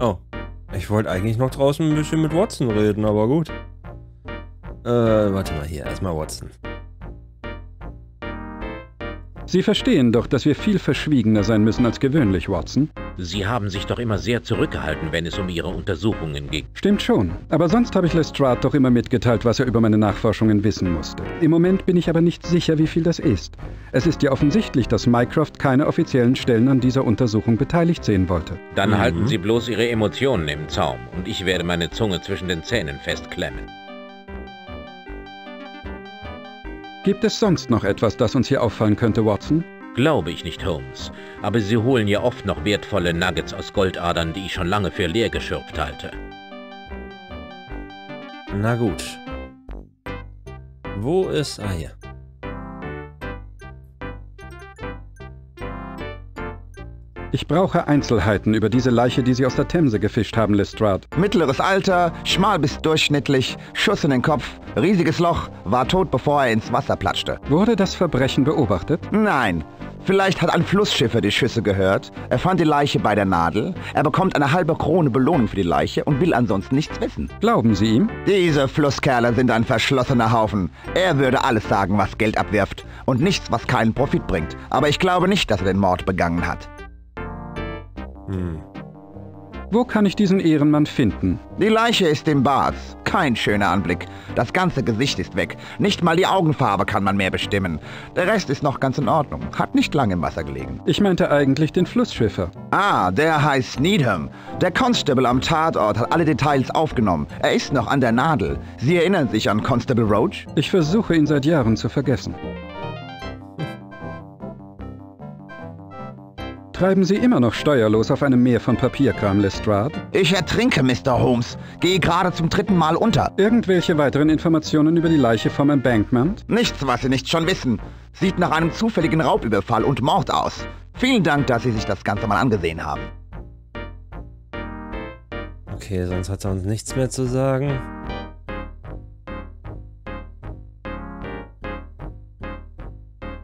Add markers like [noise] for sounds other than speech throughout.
Oh. Ich wollte eigentlich noch draußen ein bisschen mit Watson reden, aber gut. Äh, warte mal hier. Erstmal Watson. Sie verstehen doch, dass wir viel verschwiegener sein müssen als gewöhnlich, Watson. Sie haben sich doch immer sehr zurückgehalten, wenn es um Ihre Untersuchungen ging. Stimmt schon. Aber sonst habe ich Lestrade doch immer mitgeteilt, was er über meine Nachforschungen wissen musste. Im Moment bin ich aber nicht sicher, wie viel das ist. Es ist ja offensichtlich, dass Mycroft keine offiziellen Stellen an dieser Untersuchung beteiligt sehen wollte. Dann mhm. halten Sie bloß Ihre Emotionen im Zaum und ich werde meine Zunge zwischen den Zähnen festklemmen. Gibt es sonst noch etwas, das uns hier auffallen könnte, Watson? Glaube ich nicht, Holmes. Aber Sie holen ja oft noch wertvolle Nuggets aus Goldadern, die ich schon lange für leer geschürft halte. Na gut. Wo ist... Ah, hier. Ich brauche Einzelheiten über diese Leiche, die Sie aus der Themse gefischt haben, Lestrade. Mittleres Alter, schmal bis durchschnittlich, Schuss in den Kopf, riesiges Loch, war tot, bevor er ins Wasser platschte. Wurde das Verbrechen beobachtet? Nein. Vielleicht hat ein Flussschiffer die Schüsse gehört. Er fand die Leiche bei der Nadel. Er bekommt eine halbe Krone Belohnung für die Leiche und will ansonsten nichts wissen. Glauben Sie ihm? Diese Flusskerle sind ein verschlossener Haufen. Er würde alles sagen, was Geld abwirft. Und nichts, was keinen Profit bringt. Aber ich glaube nicht, dass er den Mord begangen hat. Hm. Wo kann ich diesen Ehrenmann finden? Die Leiche ist im Bad. Kein schöner Anblick. Das ganze Gesicht ist weg. Nicht mal die Augenfarbe kann man mehr bestimmen. Der Rest ist noch ganz in Ordnung. Hat nicht lange im Wasser gelegen. Ich meinte eigentlich den Flussschiffer. Ah, der heißt Needham. Der Constable am Tatort hat alle Details aufgenommen. Er ist noch an der Nadel. Sie erinnern sich an Constable Roach? Ich versuche ihn seit Jahren zu vergessen. Treiben Sie immer noch steuerlos auf einem Meer von Papierkram, Lestrade? Ich ertrinke, Mr. Holmes. Gehe gerade zum dritten Mal unter. Irgendwelche weiteren Informationen über die Leiche vom Embankment? Nichts, was Sie nicht schon wissen. Sieht nach einem zufälligen Raubüberfall und Mord aus. Vielen Dank, dass Sie sich das Ganze mal angesehen haben. Okay, sonst hat er uns nichts mehr zu sagen.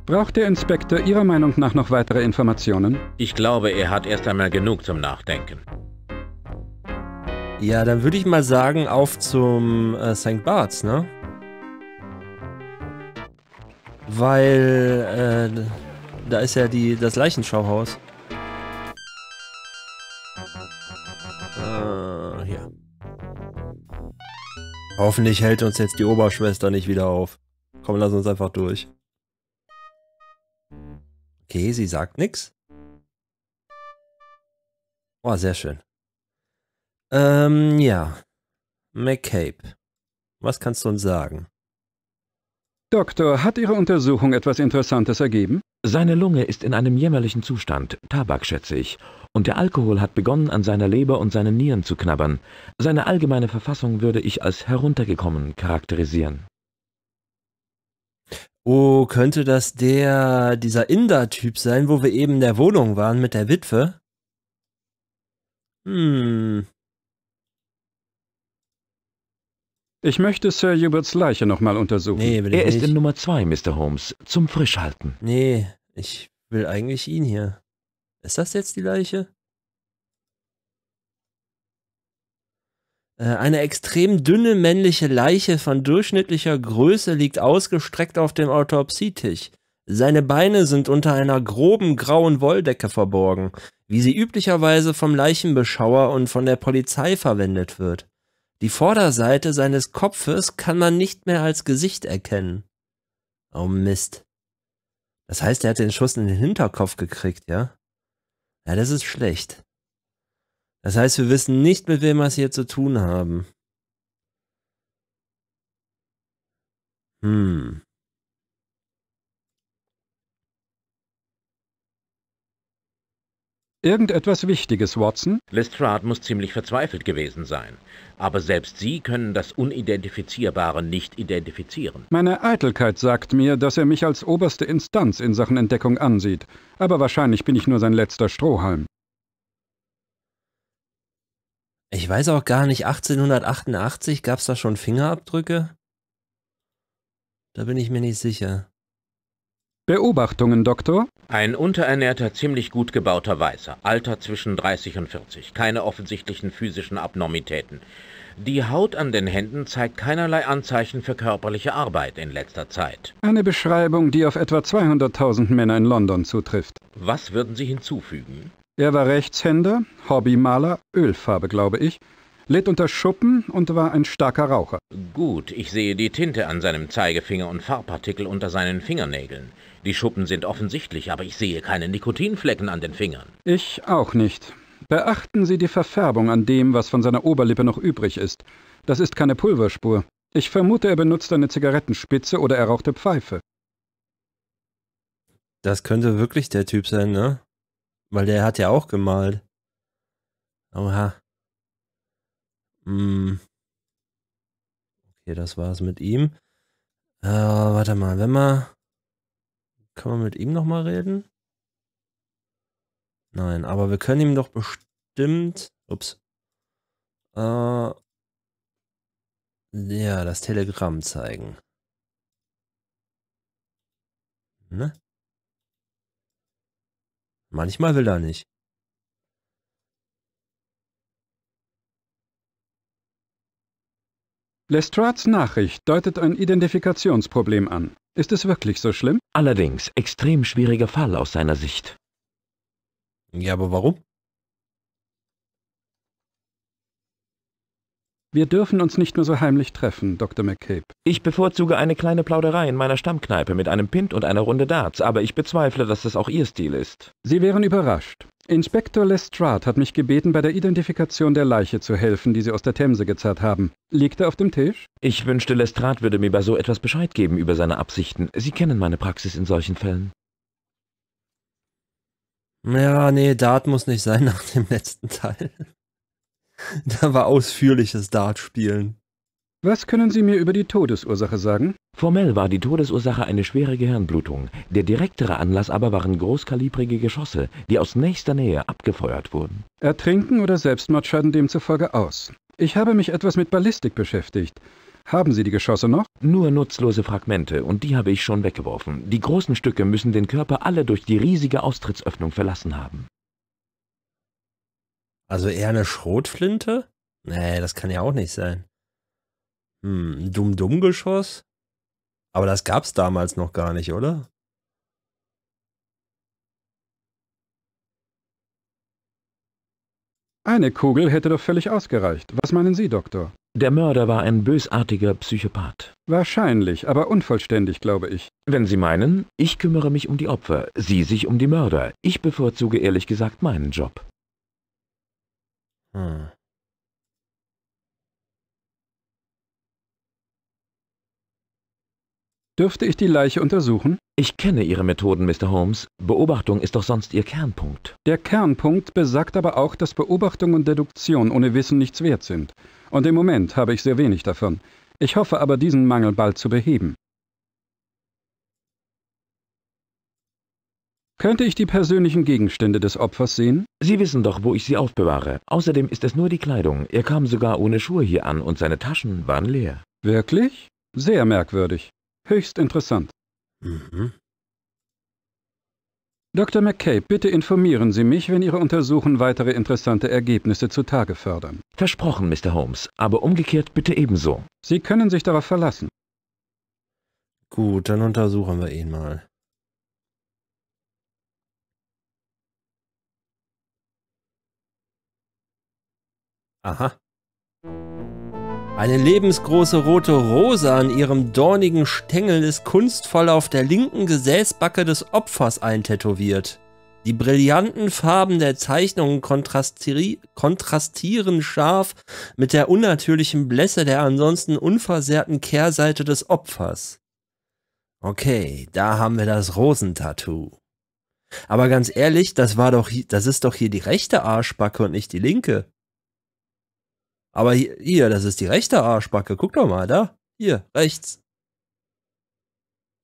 Braucht der Inspektor Ihrer Meinung nach noch weitere Informationen? Ich glaube, er hat erst einmal genug zum Nachdenken. Ja, dann würde ich mal sagen, auf zum äh, St. Barts, ne? Weil, äh, da ist ja die, das Leichenschauhaus. Äh, hier. Hoffentlich hält uns jetzt die Oberschwester nicht wieder auf. Komm, lass uns einfach durch. Okay, sie sagt nichts. Oh, sehr schön. Ähm, ja. McCabe, was kannst du uns sagen? Doktor, hat Ihre Untersuchung etwas Interessantes ergeben? Seine Lunge ist in einem jämmerlichen Zustand, Tabak schätze ich, und der Alkohol hat begonnen, an seiner Leber und seinen Nieren zu knabbern. Seine allgemeine Verfassung würde ich als heruntergekommen charakterisieren. Oh, könnte das der, dieser Inder-Typ sein, wo wir eben in der Wohnung waren mit der Witwe? Hm. Ich möchte Sir Huberts Leiche nochmal untersuchen. Nee, will ich er nicht. ist in Nummer 2, Mr. Holmes, zum Frischhalten. Nee, ich will eigentlich ihn hier. Ist das jetzt die Leiche? Äh, eine extrem dünne männliche Leiche von durchschnittlicher Größe liegt ausgestreckt auf dem Autopsietisch. Seine Beine sind unter einer groben grauen Wolldecke verborgen, wie sie üblicherweise vom Leichenbeschauer und von der Polizei verwendet wird. Die Vorderseite seines Kopfes kann man nicht mehr als Gesicht erkennen. Oh Mist. Das heißt, er hat den Schuss in den Hinterkopf gekriegt, ja? Ja, das ist schlecht. Das heißt, wir wissen nicht, mit wem wir es hier zu tun haben. Hm. Irgendetwas Wichtiges, Watson? Lestrade muss ziemlich verzweifelt gewesen sein. Aber selbst Sie können das Unidentifizierbare nicht identifizieren. Meine Eitelkeit sagt mir, dass er mich als oberste Instanz in Sachen Entdeckung ansieht. Aber wahrscheinlich bin ich nur sein letzter Strohhalm. Ich weiß auch gar nicht, 1888 gab es da schon Fingerabdrücke? Da bin ich mir nicht sicher. Beobachtungen, Doktor? Ein unterernährter, ziemlich gut gebauter Weißer, Alter zwischen 30 und 40, keine offensichtlichen physischen Abnormitäten. Die Haut an den Händen zeigt keinerlei Anzeichen für körperliche Arbeit in letzter Zeit. Eine Beschreibung, die auf etwa 200.000 Männer in London zutrifft. Was würden Sie hinzufügen? Er war Rechtshänder, Hobbymaler, Ölfarbe, glaube ich, litt unter Schuppen und war ein starker Raucher. Gut, ich sehe die Tinte an seinem Zeigefinger und Farbpartikel unter seinen Fingernägeln. Die Schuppen sind offensichtlich, aber ich sehe keine Nikotinflecken an den Fingern. Ich auch nicht. Beachten Sie die Verfärbung an dem, was von seiner Oberlippe noch übrig ist. Das ist keine Pulverspur. Ich vermute, er benutzt eine Zigarettenspitze oder er rauchte Pfeife. Das könnte wirklich der Typ sein, ne? Weil der hat ja auch gemalt. Oha. Hm. Okay, das war's mit ihm. Äh, warte mal, wenn man. Kann man mit ihm nochmal reden? Nein, aber wir können ihm doch bestimmt. Ups. Äh, ja, das Telegramm zeigen. Ne? Manchmal will er nicht. Lestrades Nachricht deutet ein Identifikationsproblem an. Ist es wirklich so schlimm? Allerdings, extrem schwieriger Fall aus seiner Sicht. Ja, aber warum? Wir dürfen uns nicht nur so heimlich treffen, Dr. McCabe. Ich bevorzuge eine kleine Plauderei in meiner Stammkneipe mit einem Pint und einer Runde Darts, aber ich bezweifle, dass das auch Ihr Stil ist. Sie wären überrascht. Inspektor Lestrade hat mich gebeten, bei der Identifikation der Leiche zu helfen, die Sie aus der Themse gezerrt haben. Liegt er auf dem Tisch? Ich wünschte, Lestrade würde mir bei so etwas Bescheid geben über seine Absichten. Sie kennen meine Praxis in solchen Fällen. Ja, nee, Dart muss nicht sein nach dem letzten Teil. [laughs] da war ausführliches Dartspielen. Was können Sie mir über die Todesursache sagen? Formell war die Todesursache eine schwere Gehirnblutung. Der direktere Anlass aber waren großkalibrige Geschosse, die aus nächster Nähe abgefeuert wurden. Ertrinken oder Selbstmord scheiden demzufolge aus. Ich habe mich etwas mit Ballistik beschäftigt. Haben Sie die Geschosse noch? Nur nutzlose Fragmente, und die habe ich schon weggeworfen. Die großen Stücke müssen den Körper alle durch die riesige Austrittsöffnung verlassen haben. Also eher eine Schrotflinte? Nee, das kann ja auch nicht sein. Hm, Dumm-Dumm-Geschoss? Aber das gab's damals noch gar nicht, oder? Eine Kugel hätte doch völlig ausgereicht. Was meinen Sie, Doktor? Der Mörder war ein bösartiger Psychopath. Wahrscheinlich, aber unvollständig, glaube ich. Wenn Sie meinen, ich kümmere mich um die Opfer, Sie sich um die Mörder. Ich bevorzuge ehrlich gesagt meinen Job. Hm. Dürfte ich die Leiche untersuchen? Ich kenne Ihre Methoden, Mr. Holmes. Beobachtung ist doch sonst Ihr Kernpunkt. Der Kernpunkt besagt aber auch, dass Beobachtung und Deduktion ohne Wissen nichts wert sind. Und im Moment habe ich sehr wenig davon. Ich hoffe aber, diesen Mangel bald zu beheben. Könnte ich die persönlichen Gegenstände des Opfers sehen? Sie wissen doch, wo ich sie aufbewahre. Außerdem ist es nur die Kleidung. Er kam sogar ohne Schuhe hier an und seine Taschen waren leer. Wirklich? Sehr merkwürdig. Höchst interessant. Mhm. Dr. McCabe, bitte informieren Sie mich, wenn Ihre Untersuchungen weitere interessante Ergebnisse zutage fördern. Versprochen, Mr. Holmes, aber umgekehrt bitte ebenso. Sie können sich darauf verlassen. Gut, dann untersuchen wir ihn mal. Aha. Eine lebensgroße rote Rose an ihrem dornigen Stängel ist kunstvoll auf der linken Gesäßbacke des Opfers eintätowiert. Die brillanten Farben der Zeichnungen kontrastieren scharf mit der unnatürlichen Blässe der ansonsten unversehrten Kehrseite des Opfers. Okay, da haben wir das Rosentattoo. Aber ganz ehrlich, das war doch, das ist doch hier die rechte Arschbacke und nicht die linke. Aber hier, hier, das ist die rechte Arschbacke. Guck doch mal, da. Hier, rechts.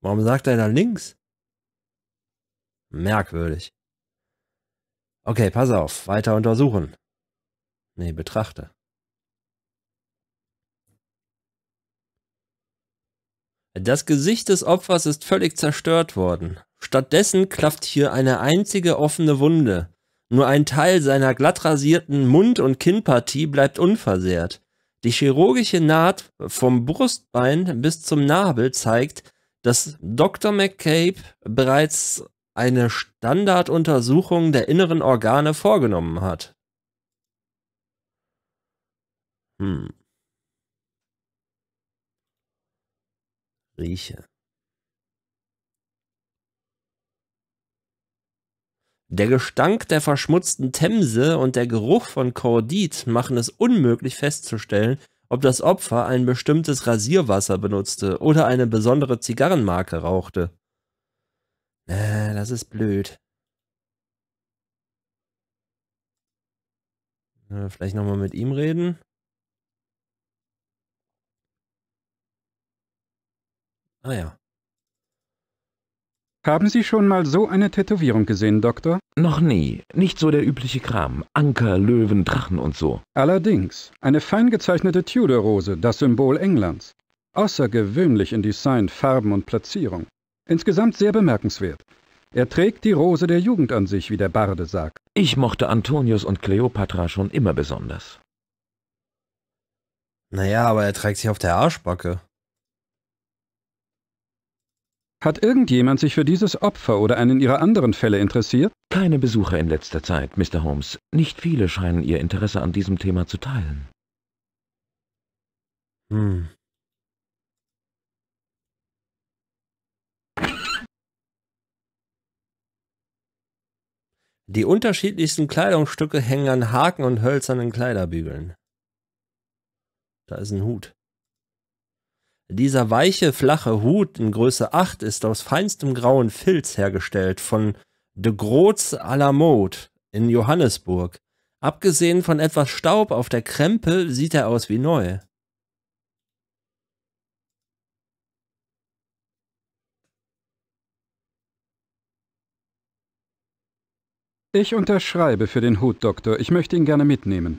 Warum sagt er da links? Merkwürdig. Okay, pass auf. Weiter untersuchen. Nee, betrachte. Das Gesicht des Opfers ist völlig zerstört worden. Stattdessen klafft hier eine einzige offene Wunde. Nur ein Teil seiner glatt rasierten Mund- und Kinnpartie bleibt unversehrt. Die chirurgische Naht vom Brustbein bis zum Nabel zeigt, dass Dr. McCabe bereits eine Standarduntersuchung der inneren Organe vorgenommen hat. Hm. Rieche. Der Gestank der verschmutzten Themse und der Geruch von Kordit machen es unmöglich festzustellen, ob das Opfer ein bestimmtes Rasierwasser benutzte oder eine besondere Zigarrenmarke rauchte. Äh, das ist blöd. Äh, vielleicht nochmal mit ihm reden. Ah ja. Haben Sie schon mal so eine Tätowierung gesehen, Doktor? Noch nie. Nicht so der übliche Kram. Anker, Löwen, Drachen und so. Allerdings. Eine fein gezeichnete Tudor-Rose, das Symbol Englands. Außergewöhnlich in Design, Farben und Platzierung. Insgesamt sehr bemerkenswert. Er trägt die Rose der Jugend an sich, wie der Barde sagt. Ich mochte Antonius und Cleopatra schon immer besonders. Naja, aber er trägt sie auf der Arschbacke. Hat irgendjemand sich für dieses Opfer oder einen Ihrer anderen Fälle interessiert? Keine Besucher in letzter Zeit, Mr. Holmes. Nicht viele scheinen Ihr Interesse an diesem Thema zu teilen. Hm. Die unterschiedlichsten Kleidungsstücke hängen an Haken und hölzernen Kleiderbügeln. Da ist ein Hut. Dieser weiche, flache Hut in Größe 8 ist aus feinstem grauen Filz hergestellt von de Groz à la Mode in Johannesburg. Abgesehen von etwas Staub auf der Krempe sieht er aus wie neu. Ich unterschreibe für den Hut, Doktor. Ich möchte ihn gerne mitnehmen.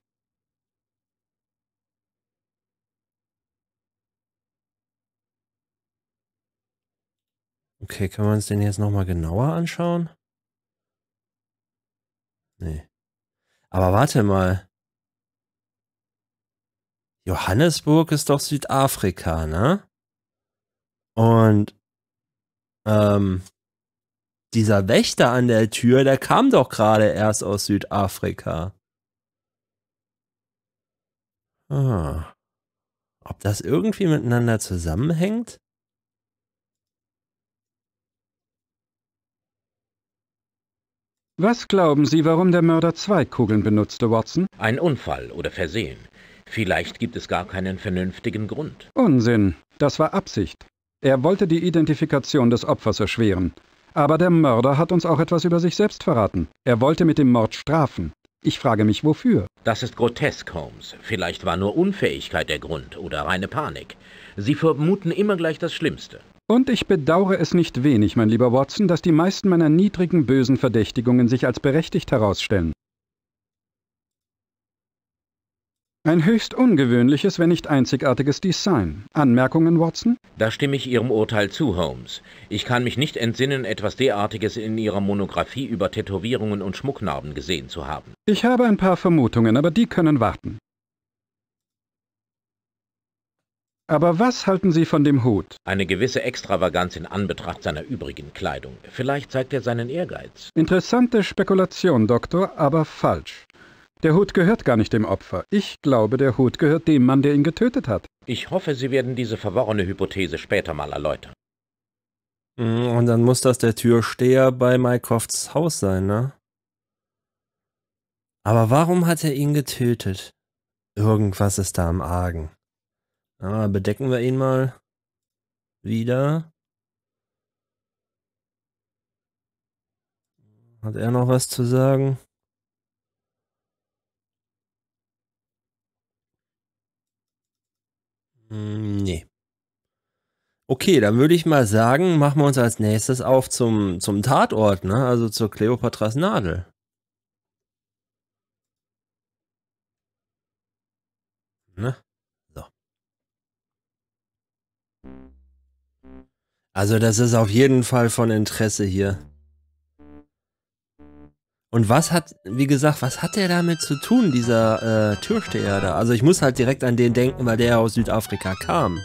Okay, können wir uns den jetzt nochmal genauer anschauen? Nee. Aber warte mal. Johannesburg ist doch Südafrika, ne? Und ähm, dieser Wächter an der Tür, der kam doch gerade erst aus Südafrika. Ah. Ob das irgendwie miteinander zusammenhängt? Was glauben Sie, warum der Mörder zwei Kugeln benutzte, Watson? Ein Unfall oder Versehen. Vielleicht gibt es gar keinen vernünftigen Grund. Unsinn. Das war Absicht. Er wollte die Identifikation des Opfers erschweren. Aber der Mörder hat uns auch etwas über sich selbst verraten. Er wollte mit dem Mord strafen. Ich frage mich, wofür? Das ist grotesk, Holmes. Vielleicht war nur Unfähigkeit der Grund oder reine Panik. Sie vermuten immer gleich das Schlimmste. Und ich bedauere es nicht wenig, mein lieber Watson, dass die meisten meiner niedrigen bösen Verdächtigungen sich als berechtigt herausstellen. Ein höchst ungewöhnliches, wenn nicht einzigartiges Design. Anmerkungen, Watson? Da stimme ich Ihrem Urteil zu, Holmes. Ich kann mich nicht entsinnen, etwas derartiges in Ihrer Monographie über Tätowierungen und Schmucknarben gesehen zu haben. Ich habe ein paar Vermutungen, aber die können warten. Aber was halten Sie von dem Hut? Eine gewisse Extravaganz in Anbetracht seiner übrigen Kleidung. Vielleicht zeigt er seinen Ehrgeiz. Interessante Spekulation, Doktor, aber falsch. Der Hut gehört gar nicht dem Opfer. Ich glaube, der Hut gehört dem Mann, der ihn getötet hat. Ich hoffe, Sie werden diese verworrene Hypothese später mal erläutern. Mm, und dann muss das der Türsteher bei Mycrofts Haus sein, ne? Aber warum hat er ihn getötet? Irgendwas ist da im Argen. Ah, bedecken wir ihn mal wieder. Hat er noch was zu sagen? Hm, nee. Okay, dann würde ich mal sagen, machen wir uns als nächstes auf zum, zum Tatort, ne? Also zur Kleopatras Nadel. Ne? Also das ist auf jeden Fall von Interesse hier. Und was hat, wie gesagt, was hat der damit zu tun, dieser äh, Türsteher da? Also ich muss halt direkt an den denken, weil der aus Südafrika kam.